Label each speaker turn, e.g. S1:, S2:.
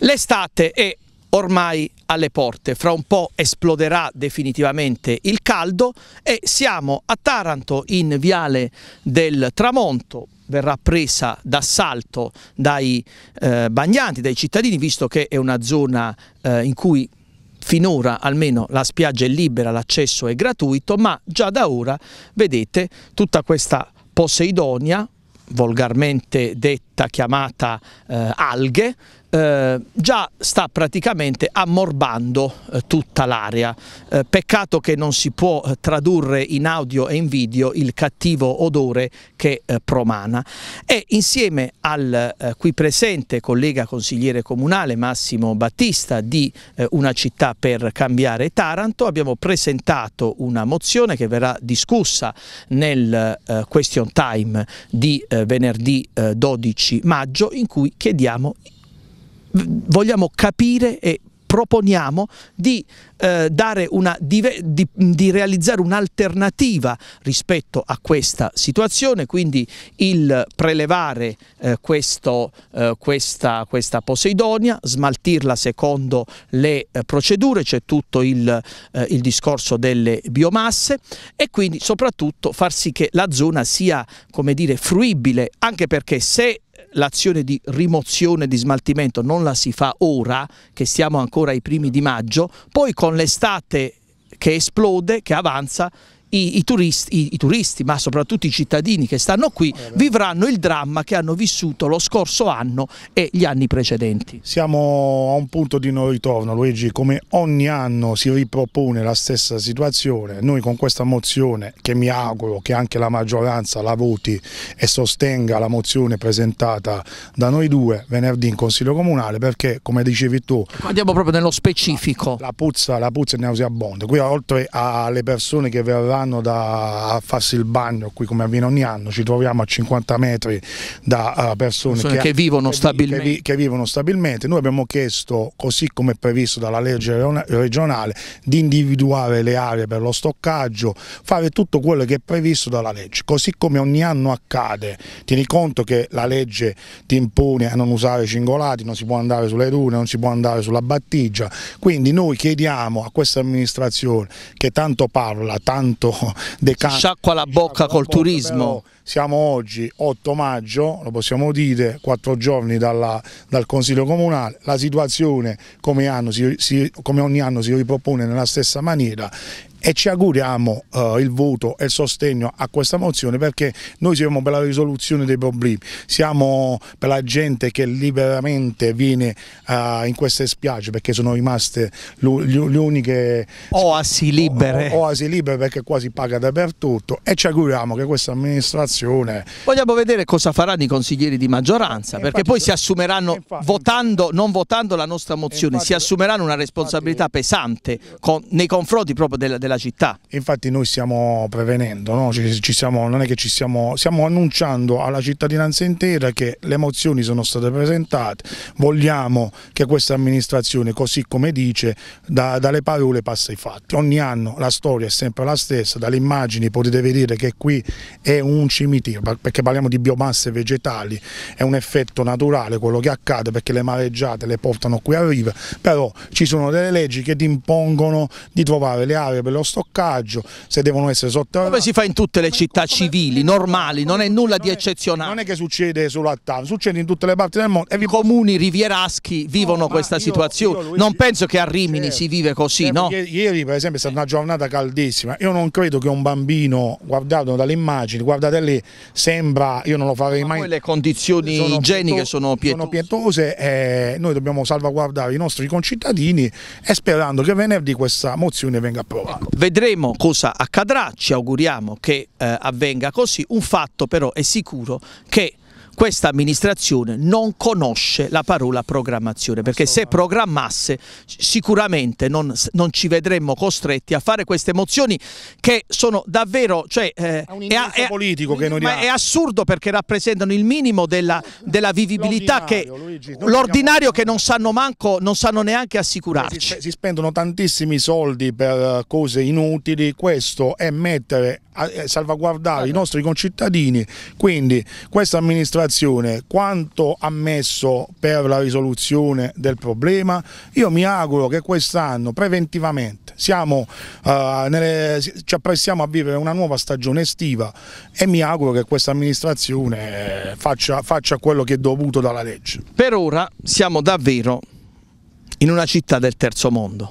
S1: L'estate è ormai alle porte, fra un po' esploderà definitivamente il caldo e siamo a Taranto in Viale del Tramonto, verrà presa d'assalto dai eh, bagnanti, dai cittadini, visto che è una zona eh, in cui Finora almeno la spiaggia è libera, l'accesso è gratuito, ma già da ora vedete tutta questa Poseidonia, volgarmente detta, chiamata eh, alghe, eh, già sta praticamente ammorbando eh, tutta l'area. Eh, peccato che non si può eh, tradurre in audio e in video il cattivo odore che eh, promana. E insieme al qui presente collega consigliere comunale Massimo Battista di Una città per cambiare Taranto abbiamo presentato una mozione che verrà discussa nel question time di venerdì 12 maggio in cui chiediamo vogliamo capire e proponiamo di, eh, una, di, di, di, realizzare un'alternativa rispetto a questa situazione, quindi il prelevare eh, questo, eh, questa, questa, Poseidonia, smaltirla secondo le eh, procedure, c'è tutto il, eh, il discorso delle biomasse e quindi soprattutto far sì che la zona sia come dire, fruibile, anche perché se l'azione di rimozione, di smaltimento non la si fa ora, che siamo ancora ai primi di maggio, poi con l'estate che esplode, che avanza, i, i, turisti, i, turisti, ma soprattutto i cittadini che stanno qui, vivranno il dramma che hanno vissuto lo scorso anno e gli anni precedenti.
S2: Siamo a un punto di non ritorno, Luigi, come ogni anno si ripropone la stessa situazione. Noi con questa mozione, che mi auguro che anche la maggioranza la voti e sostenga la mozione presentata da noi due venerdì in Consiglio Comunale, perché come dicevi tu... Andiamo proprio nello specifico. La, puzza, la puzza è nauseabonda, qui oltre alle persone che verranno vanno da, a farsi il bagno qui come avviene ogni anno, ci troviamo a 50 metri da uh, persone, che, che vivono che, stabilmente. Che, vivono stabilmente. Noi abbiamo chiesto, così come previsto dalla legge regionale, di individuare le aree per lo stoccaggio, fare tutto quello che è previsto dalla legge, così come ogni anno accade. Tieni conto che la legge ti impone a non usare i cingolati, non si può andare sulle dune, non si può andare sulla battigia, quindi noi chiediamo a questa amministrazione che tanto parla, tanto stato
S1: decantante. Sciacqua la bocca Sciacqua col la bocca, turismo. Siamo
S2: oggi 8 maggio, lo possiamo dire, 4 giorni dalla, dal Consiglio Comunale, la situazione come, anno, si, si, come ogni anno si ripropone nella stessa maniera e ci auguriamo eh, il voto e il sostegno a questa mozione perché noi siamo per la risoluzione dei problemi, siamo per la gente che liberamente viene eh, in queste spiagge perché sono rimaste le uniche oasi libere. O, oasi libere perché quasi paga dappertutto e ci auguriamo che questa amministrazione...
S1: Vogliamo vedere cosa faranno i consiglieri di maggioranza perché infatti, poi si assumeranno, infatti, votando, non votando la nostra mozione, infatti, si assumeranno una responsabilità pesante con, nei confronti proprio della della città.
S2: Infatti noi stiamo prevenendo, no? ci, ci siamo, non è che ci siamo, stiamo annunciando alla cittadinanza intera che le mozioni sono state presentate, vogliamo che questa amministrazione, così come dice, da, dalle parole passa ai fatti. Ogni anno la storia è sempre la stessa, dalle immagini potete vedere che qui è un cimitero, perché parliamo di biomasse vegetali, è un effetto naturale quello che accade perché le mareggiate le portano qui a riva, però ci sono delle leggi che ti impongono di trovare le aree per lo stoccaggio, se devono essere sotto... Come
S1: si fa in tutte le città civili, normali, non è nulla di eccezionale. Non è che succede solo a Tav, succede in tutte le parti del mondo. E vi... Comuni rivieraschi vivono no, questa io, situazione, io, Luigi, non penso che a Rimini certo, si vive così, certo, no? Ieri per esempio è stata una giornata caldissima,
S2: io non credo che un bambino, guardato dalle immagini, guardate lì, sembra,
S1: io non lo farei Ma mai... Poi le condizioni sono igieniche sono pietose. Sono
S2: pietose eh, noi dobbiamo salvaguardare i nostri concittadini e sperando che venerdì questa mozione venga approvata. Ecco,
S1: vedremo cosa accadrà, ci auguriamo che eh, avvenga così, un fatto però è sicuro che questa amministrazione non conosce la parola programmazione, perché se programmasse sicuramente non, non, ci vedremmo costretti a fare queste mozioni che sono davvero... Cioè, eh, è, è, politico è, che non ma è assurdo perché rappresentano il minimo della, della vivibilità, l'ordinario che, che non sanno, manco, non sanno neanche assicurarci. Si,
S2: si spendono tantissimi soldi per cose inutili, questo è mettere, a eh, salvaguardare allora. i nostri concittadini, quindi questa amministrazione considerazione quanto messo per la risoluzione del problema, io mi auguro che quest'anno preventivamente siamo, eh, nelle, ci apprestiamo a vivere una nuova stagione estiva e mi auguro che questa amministrazione eh, faccia, faccia quello che è dovuto dalla legge.
S1: Per ora siamo davvero in una città del terzo mondo.